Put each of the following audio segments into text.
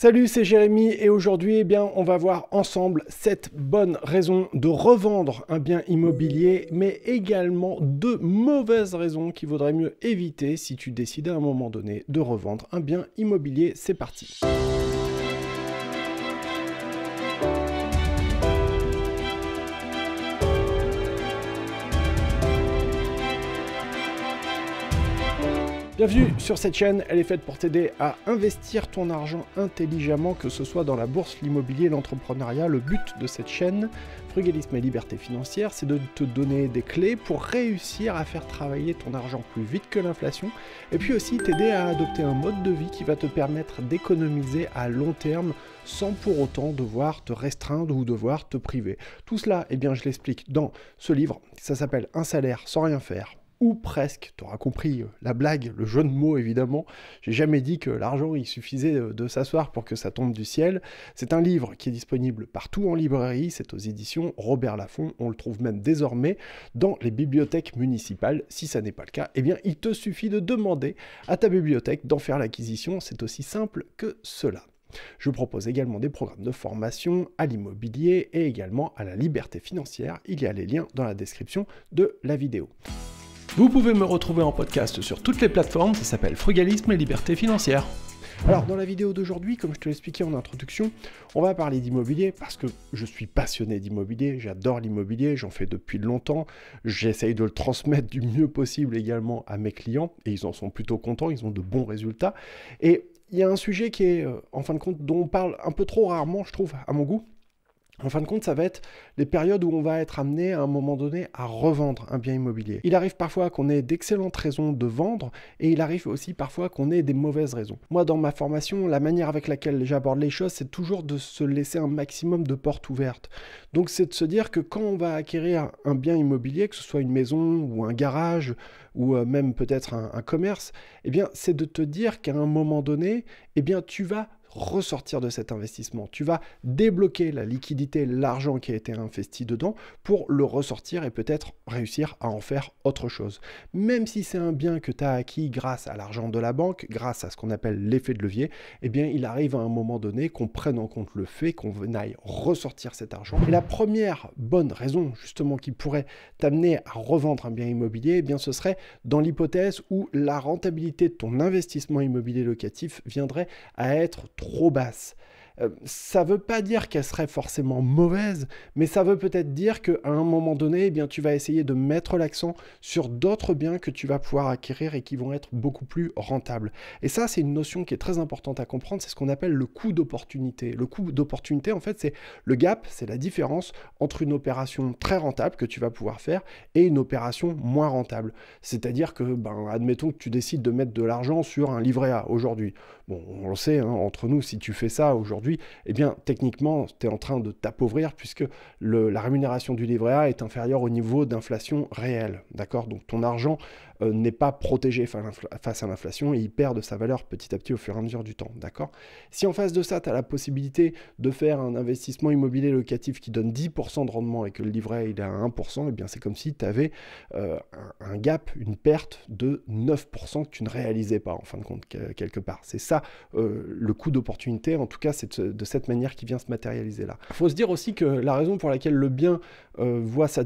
Salut, c'est Jérémy et aujourd'hui, eh bien, on va voir ensemble cette bonnes raisons de revendre un bien immobilier, mais également deux mauvaises raisons qu'il vaudrait mieux éviter si tu décides à un moment donné de revendre un bien immobilier. C'est parti. Bienvenue sur cette chaîne, elle est faite pour t'aider à investir ton argent intelligemment, que ce soit dans la bourse, l'immobilier, l'entrepreneuriat. Le but de cette chaîne, Frugalisme et Liberté Financière, c'est de te donner des clés pour réussir à faire travailler ton argent plus vite que l'inflation, et puis aussi t'aider à adopter un mode de vie qui va te permettre d'économiser à long terme sans pour autant devoir te restreindre ou devoir te priver. Tout cela, eh bien, je l'explique dans ce livre, ça s'appelle Un salaire sans rien faire ou presque. Tu auras compris euh, la blague, le jeu de mots évidemment. J'ai jamais dit que l'argent il suffisait euh, de s'asseoir pour que ça tombe du ciel. C'est un livre qui est disponible partout en librairie, c'est aux éditions Robert Laffont, on le trouve même désormais dans les bibliothèques municipales. Si ça n'est pas le cas, eh bien il te suffit de demander à ta bibliothèque d'en faire l'acquisition, c'est aussi simple que cela. Je propose également des programmes de formation à l'immobilier et également à la liberté financière. Il y a les liens dans la description de la vidéo. Vous pouvez me retrouver en podcast sur toutes les plateformes, ça s'appelle Frugalisme et Liberté Financière. Alors dans la vidéo d'aujourd'hui, comme je te l'expliquais en introduction, on va parler d'immobilier parce que je suis passionné d'immobilier, j'adore l'immobilier, j'en fais depuis longtemps, j'essaye de le transmettre du mieux possible également à mes clients et ils en sont plutôt contents, ils ont de bons résultats. Et il y a un sujet qui est euh, en fin de compte dont on parle un peu trop rarement je trouve à mon goût, en fin de compte, ça va être les périodes où on va être amené à un moment donné à revendre un bien immobilier. Il arrive parfois qu'on ait d'excellentes raisons de vendre et il arrive aussi parfois qu'on ait des mauvaises raisons. Moi, dans ma formation, la manière avec laquelle j'aborde les choses, c'est toujours de se laisser un maximum de portes ouvertes. Donc, c'est de se dire que quand on va acquérir un bien immobilier, que ce soit une maison ou un garage ou euh, même peut-être un, commerce, eh bien, c'est de te dire qu'à un moment donné, eh bien, tu vas ressortir de cet investissement. Tu vas débloquer la liquidité, l'argent qui a été investi dedans pour le ressortir et peut-être réussir à en faire autre chose. Même si c'est un bien que tu as acquis grâce à l'argent de la banque, grâce à ce qu'on appelle l'effet de levier, eh bien il arrive à un moment donné qu'on prenne en compte le fait qu'on aille ressortir cet argent. Et la première bonne raison justement qui pourrait t'amener à revendre un bien immobilier, eh bien ce serait dans l'hypothèse où la rentabilité de ton investissement immobilier locatif viendrait à être trop basse. Euh, ça ne veut pas dire qu'elle serait forcément mauvaise, mais ça veut peut-être dire qu'à un moment donné, eh bien, tu vas essayer de mettre l'accent sur d'autres biens que tu vas pouvoir acquérir et qui vont être beaucoup plus rentables. Et ça, c'est une notion qui est très importante à comprendre, c'est ce qu'on appelle le coût d'opportunité. Le coût d'opportunité, en fait, c'est le gap, c'est la différence entre une opération très rentable que tu vas pouvoir faire et une opération moins rentable. C'est-à-dire que, ben, admettons que tu décides de mettre de l'argent sur un livret A aujourd'hui. Bon, on le sait, hein, entre nous, si tu fais ça aujourd'hui, et eh bien, techniquement, tu es en train de t'appauvrir puisque la rémunération du livret A est inférieure au niveau d'inflation réelle. D'accord Donc, ton argent euh, n'est pas protégé face à l'inflation et il perd de sa valeur petit à petit au fur et à mesure du temps. D'accord Si en face de ça, tu as la possibilité de faire un investissement immobilier locatif qui donne 10% de rendement et que le livret il est à 1%, et eh bien c'est comme si tu avais euh, un, gap, une perte de 9% que tu ne réalisais pas en fin de compte quelque part. C'est ça euh, le coût d'opportunité, en tout cas c'est de, cette manière qui vient se matérialiser là. Il faut se dire aussi que la raison pour laquelle le bien voit sa,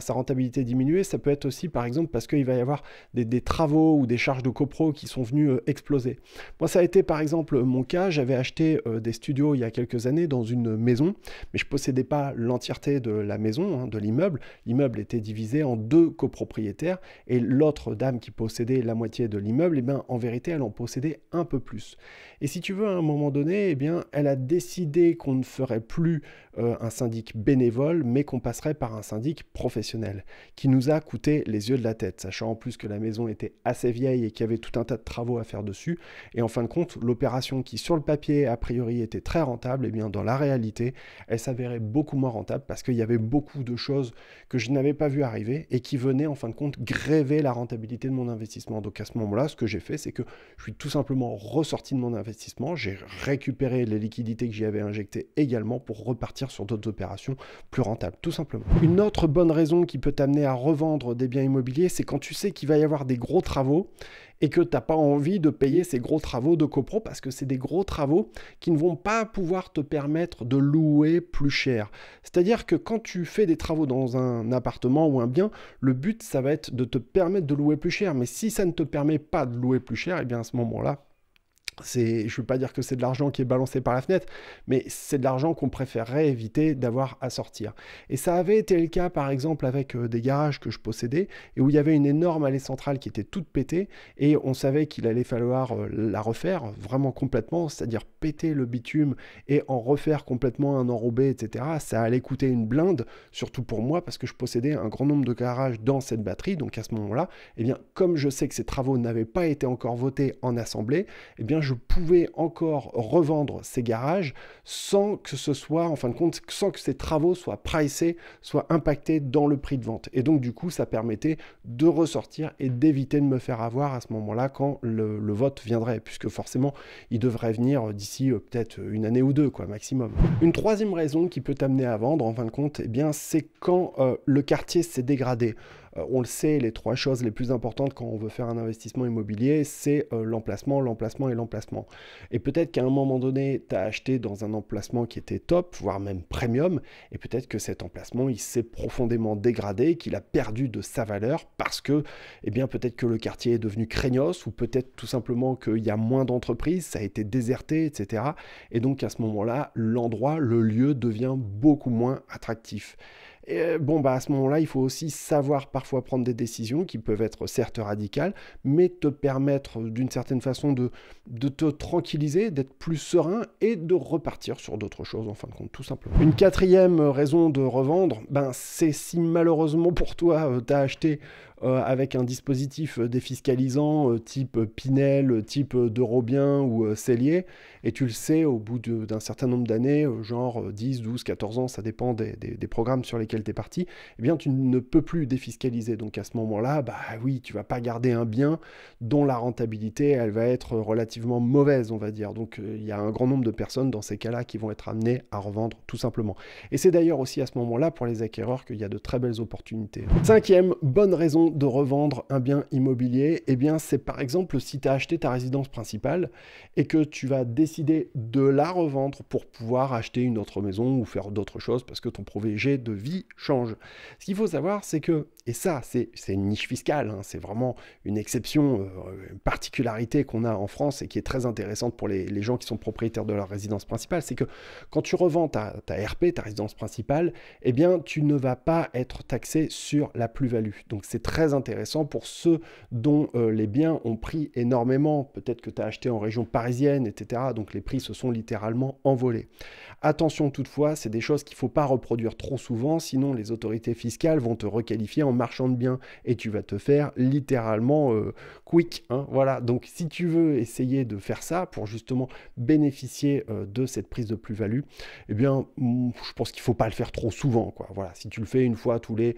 sa rentabilité diminuer, ça peut être aussi par exemple parce qu'il va y avoir des, travaux ou des charges de copro qui sont venus euh, exploser. Moi, ça a été par exemple mon cas. J'avais acheté euh, des studios il y a quelques années dans une maison, mais je ne possédais pas l'entièreté de la maison, hein, de l'immeuble. L'immeuble était divisé en deux copropriétaires et l'autre dame qui possédait la moitié de l'immeuble, eh bien, en vérité, elle en possédait un peu plus. Et si tu veux, à un moment donné, eh bien, elle a décidé qu'on ne ferait plus euh, un syndic bénévole, mais qu'on passerait par un syndic professionnel, qui nous a coûté les yeux de la tête, sachant en plus que la maison était assez vieille et qu'il y avait tout un tas de travaux à faire dessus. Et en fin de compte, l'opération qui sur le papier a priori était très rentable, et eh bien dans la réalité, elle s'avérait beaucoup moins rentable parce qu'il y avait beaucoup de choses que je n'avais pas vu arriver et qui venaient en fin de compte gréver la rentabilité de mon investissement. Donc à ce moment-là, ce que j'ai fait, c'est que je suis tout simplement ressorti de mon investissement, j'ai récupéré les liquidités que j'y avais injectées également pour repartir sur d'autres opérations plus rentables, tout simplement. Une autre bonne raison qui peut t'amener à revendre des biens immobiliers, c'est quand tu sais qu'il va y avoir des gros travaux et que tu n'as pas envie de payer ces gros travaux de copro parce que c'est des gros travaux qui ne vont pas pouvoir te permettre de louer plus cher. C'est-à-dire que quand tu fais des travaux dans un appartement ou un bien, le but ça va être de te permettre de louer plus cher. Mais si ça ne te permet pas de louer plus cher, et eh bien à ce moment-là, je ne veux pas dire que c'est de l'argent qui est balancé par la fenêtre, mais c'est de l'argent qu'on préférerait éviter d'avoir à sortir. Et ça avait été le cas par exemple avec euh, des garages que je possédais et où il y avait une énorme allée centrale qui était toute pétée et on savait qu'il allait falloir euh, la refaire vraiment complètement, c'est-à-dire péter le bitume et en refaire complètement un enrobé, etc. Ça allait coûter une blinde, surtout pour moi parce que je possédais un grand nombre de garages dans cette batterie. Donc à ce moment-là, eh comme je sais que ces travaux n'avaient pas été encore votés en assemblée, eh bien je pouvais encore revendre ces garages sans que ce soit, en fin de compte, sans que ces travaux soient pricés, soient impactés dans le prix de vente. Et donc, du coup, ça permettait de ressortir et d'éviter de me faire avoir à ce moment-là quand le, vote viendrait, puisque forcément, il devrait venir d'ici euh, peut-être une année ou deux, quoi, maximum. Une troisième raison qui peut t'amener à vendre, en fin de compte, eh bien, c'est quand euh, le quartier s'est dégradé. Euh, on le sait, les trois choses les plus importantes quand on veut faire un investissement immobilier, c'est euh, l'emplacement, l'emplacement et l'emplacement. Et peut-être qu'à un moment donné, tu as acheté dans un emplacement qui était top, voire même premium, et peut-être que cet emplacement, il s'est profondément dégradé, qu'il a perdu de sa valeur parce que, eh bien, peut-être que le quartier est devenu craignos, ou peut-être tout simplement qu'il y a moins d'entreprises, ça a été déserté, etc. Et donc à ce moment-là, l'endroit, le lieu devient beaucoup moins attractif. Et euh, bon, bah, à ce moment-là, il faut aussi savoir parfois prendre des décisions qui peuvent être certes radicales, mais te permettre d'une certaine façon de, de te tranquilliser, d'être plus serein et de repartir sur d'autres choses en fin de compte, tout simplement. Une quatrième raison de revendre, ben, c'est si malheureusement pour toi, euh, tu as acheté euh, avec un dispositif euh, défiscalisant euh, type Pinel, type Derobien ou Cellier, et tu le sais au bout d'un certain nombre d'années, genre 10, 12, 14 ans, ça dépend des, programmes sur lesquels tu es parti, eh bien tu ne peux plus défiscaliser. Donc à ce moment-là, bah oui, tu vas pas garder un bien dont la rentabilité, elle va être relativement mauvaise, on va dire. Donc il y a un grand nombre de personnes dans ces cas-là qui vont être amenées à revendre tout simplement. Et c'est d'ailleurs aussi à ce moment-là pour les acquéreurs qu'il y a de très belles opportunités. Cinquième bonne raison de revendre un bien immobilier, eh bien c'est par exemple si tu as acheté ta résidence principale et que tu vas décider de la revendre pour pouvoir acheter une autre maison ou faire d'autres choses parce que ton projet de vie change. Ce qu'il faut savoir, c'est que, et ça c'est une niche fiscale, hein, c'est vraiment une exception, euh, une particularité qu'on a en France et qui est très intéressante pour les, les gens qui sont propriétaires de leur résidence principale, c'est que quand tu revends ta, ta RP, ta résidence principale, eh bien tu ne vas pas être taxé sur la plus-value. Donc c'est très intéressant pour ceux dont euh, les biens ont pris énormément. Peut-être que tu as acheté en région parisienne, etc. Donc les prix se sont littéralement envolés. Attention toutefois, c'est des choses qu'il faut pas reproduire trop souvent, sinon les autorités fiscales vont te requalifier en marchand de biens et tu vas te faire littéralement euh, quick. Hein. voilà, donc si tu veux essayer de faire ça pour justement bénéficier euh, de cette prise de plus-value, et eh bien, mm, je pense qu'il faut pas le faire trop souvent. Quoi. Voilà, si tu le fais une fois tous les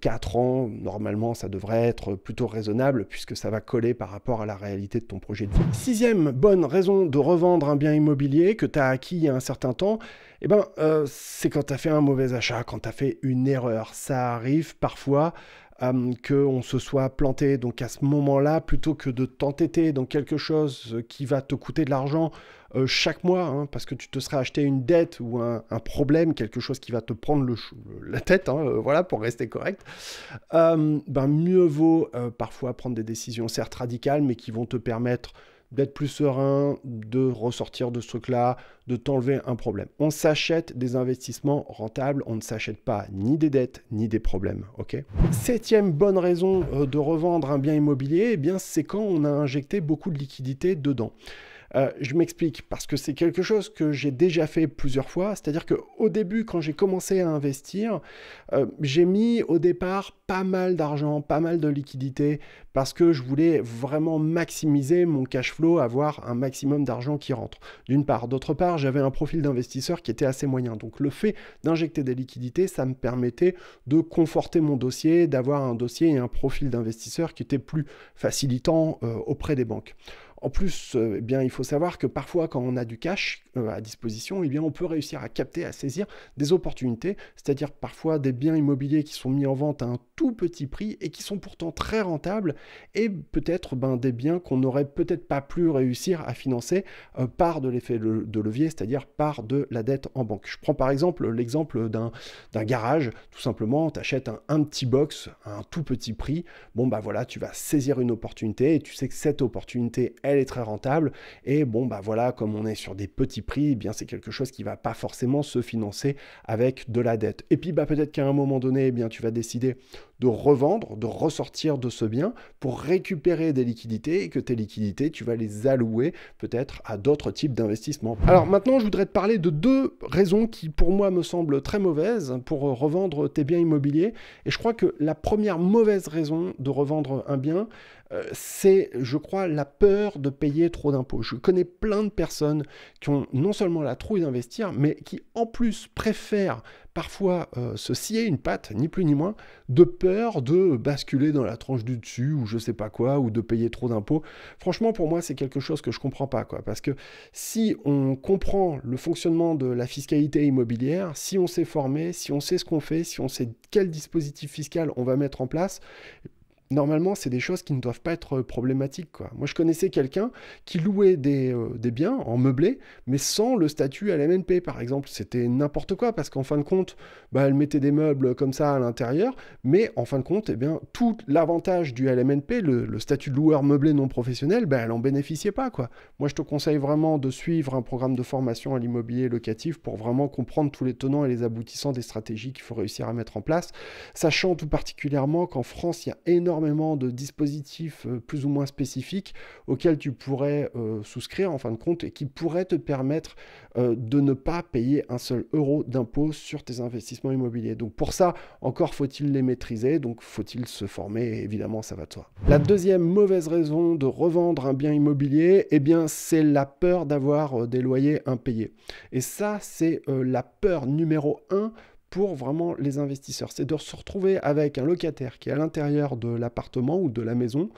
quatre ans, normalement, ça devrait être plutôt raisonnable puisque ça va coller par rapport à la réalité de ton projet de vie. Sixième bonne raison de revendre un bien immobilier que tu as acquis il y a un certain temps, eh ben, euh, c'est quand tu as fait un mauvais achat, quand tu as fait une erreur. Ça arrive parfois euh, qu'on se soit planté. Donc à ce moment-là, plutôt que de t'entêter dans quelque chose qui va te coûter de l'argent, euh, chaque mois, hein, parce que tu te serais acheté une dette ou un, problème, quelque chose qui va te prendre le, euh, la tête, hein, euh, voilà, pour rester correct, ben, mieux vaut parfois prendre des décisions certes radicales, mais qui vont te permettre d'être plus serein, de ressortir de ce truc-là, de t'enlever un problème. On s'achète des investissements rentables, on ne s'achète pas ni des dettes ni des problèmes, ok Septième bonne raison de revendre un bien immobilier, eh bien c'est quand on a injecté beaucoup de liquidités dedans. Euh, je m'explique parce que c'est quelque chose que j'ai déjà fait plusieurs fois. C'est-à-dire qu'au début, quand j'ai commencé à investir, euh, j'ai mis au départ pas mal d'argent, pas mal de liquidités parce que je voulais vraiment maximiser mon cash flow, avoir un maximum d'argent qui rentre. D'une part. D'autre part, j'avais un profil d'investisseur qui était assez moyen. Donc le fait d'injecter des liquidités, ça me permettait de conforter mon dossier, d'avoir un dossier et un profil d'investisseur qui était plus facilitant euh, auprès des banques. En plus, euh, eh bien, il faut savoir que parfois, quand on a du cash euh, à disposition, eh bien, on peut réussir à capter, à saisir des opportunités, c'est-à-dire parfois des biens immobiliers qui sont mis en vente à un tout petit prix et qui sont pourtant très rentables, et peut-être ben, des biens qu'on n'aurait peut-être pas pu réussir à financer euh, par de l'effet de levier, c'est-à-dire par de la dette en banque. Je prends par exemple l'exemple d'un garage, tout simplement, tu achètes un, petit box à un tout petit prix, bon bah voilà, tu vas saisir une opportunité, et tu sais que cette opportunité, elle est très rentable. Et bon, bah voilà, comme on est sur des petits prix, eh bien c'est quelque chose qui va pas forcément se financer avec de la dette. Et puis bah peut-être qu'à un moment donné, eh bien tu vas décider de revendre, de ressortir de ce bien pour récupérer des liquidités et que tes liquidités, tu vas les allouer peut-être à d'autres types d'investissements. Alors maintenant, je voudrais te parler de deux raisons qui pour moi me semblent très mauvaises pour revendre tes biens immobiliers. Et je crois que la première mauvaise raison de revendre un bien, euh, c'est, je crois, la peur de payer trop d'impôts. Je connais plein de personnes qui ont non seulement la trouille d'investir, mais qui en plus préfèrent parfois euh, se scier une patte, ni plus ni moins, de peur de basculer dans la tranche du dessus ou je sais pas quoi, ou de payer trop d'impôts. Franchement, pour moi, c'est quelque chose que je comprends pas, quoi. Parce que si on comprend le fonctionnement de la fiscalité immobilière, si on s'est formé, si on sait ce qu'on fait, si on sait quel dispositif fiscal on va mettre en place, normalement, c'est des choses qui ne doivent pas être euh, problématiques. Quoi. Moi, je connaissais quelqu'un qui louait des, euh, biens en meublé, mais sans le statut l'MNP, par exemple. C'était n'importe quoi, parce qu'en fin de compte, bah, elle mettait des meubles comme ça à l'intérieur, mais en fin de compte, eh bien, tout l'avantage du LMNP, le, statut de loueur meublé non professionnel, bah, elle en bénéficiait pas. Quoi. Moi, je te conseille vraiment de suivre un programme de formation à l'immobilier locatif pour vraiment comprendre tous les tenants et les aboutissants des stratégies qu'il faut réussir à mettre en place, sachant tout particulièrement qu'en France, il y a énormément de dispositifs euh, plus ou moins spécifiques auxquels tu pourrais euh, souscrire en fin de compte et qui pourraient te permettre euh, de ne pas payer un seul euro d'impôt sur tes investissements immobiliers. Donc pour ça, encore faut-il les maîtriser, donc faut-il se former, évidemment ça va de soi. La deuxième mauvaise raison de revendre un bien immobilier, et eh bien c'est la peur d'avoir des loyers impayés. Et ça, c'est la peur numéro un pour vraiment les investisseurs. C'est de se retrouver avec un locataire qui est à l'intérieur de l'appartement ou de la maison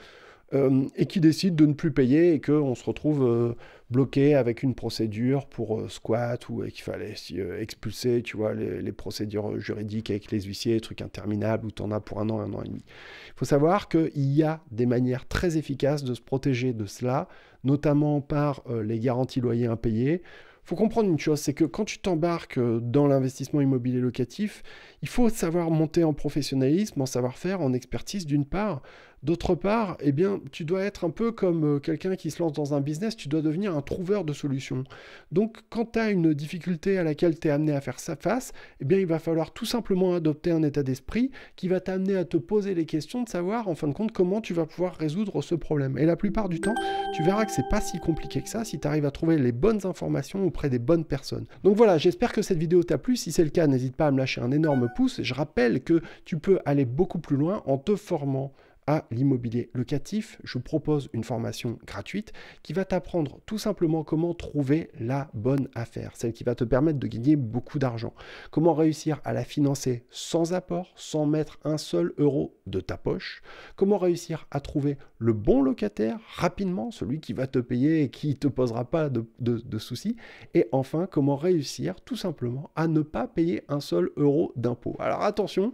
euh, et qui décide de ne plus payer et qu'on se retrouve euh, bloqué avec une procédure pour euh, squat ou qu'il fallait expulser, tu vois, les, procédures juridiques avec les huissiers, trucs interminables où tu en as pour un an, un an et demi. Il faut savoir qu'il y a des manières très efficaces de se protéger de cela, notamment par les garanties loyers impayés faut comprendre une chose, c'est que quand tu t'embarques euh, dans l'investissement immobilier locatif, il faut savoir monter en professionnalisme, en savoir-faire, en expertise d'une part, D'autre part, eh bien, tu dois être un peu comme euh, quelqu'un qui se lance dans un business, tu dois devenir un trouveur de solutions. Donc, quand tu as une difficulté à laquelle tu es amené à faire sa face, eh bien, il va falloir tout simplement adopter un état d'esprit qui va t'amener à te poser les questions de savoir, en fin de compte, comment tu vas pouvoir résoudre ce problème. Et la plupart du temps, tu verras que c'est pas si compliqué que ça si tu arrives à trouver les bonnes informations auprès des bonnes personnes. Donc voilà, j'espère que cette vidéo t'a plu. Si c'est le cas, n'hésite pas à me lâcher un énorme pouce. Je rappelle que tu peux aller beaucoup plus loin en te formant à l'immobilier locatif, je propose une formation gratuite qui va t'apprendre tout simplement comment trouver la bonne affaire, celle qui va te permettre de gagner beaucoup d'argent, comment réussir à la financer sans apport, sans mettre un seul euro de ta poche, comment réussir à trouver le bon locataire rapidement, celui qui va te payer et qui te posera pas de, de soucis, et enfin comment réussir tout simplement à ne pas payer un seul euro d'impôt. Alors attention,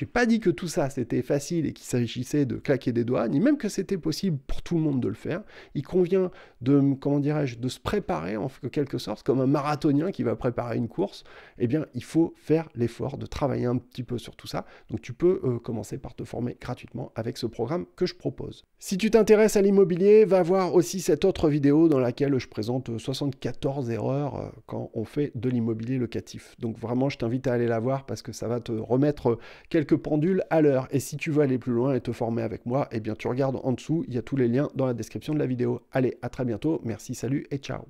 n'ai pas dit que tout ça c'était facile et qu'il s'agissait de claquer des doigts, ni même que c'était possible pour tout le monde de le faire. Il convient de, comment dirais-je, de se préparer en quelque sorte comme un marathonien qui va préparer une course. Eh bien, il faut faire l'effort de travailler un petit peu sur tout ça. Donc, tu peux euh, commencer par te former gratuitement avec ce programme que je propose. Si tu t'intéresses à l'immobilier, va voir aussi cette autre vidéo dans laquelle je présente 74 euh, erreurs euh, quand on fait de l'immobilier locatif. Donc vraiment, je t'invite à aller la voir parce que ça va te remettre euh, quelques pendules à l'heure. Et si tu veux aller plus loin et te former avec moi, eh bien tu regardes en dessous, il y a tous les liens dans la description de la vidéo. Allez, à très bientôt, merci, salut et ciao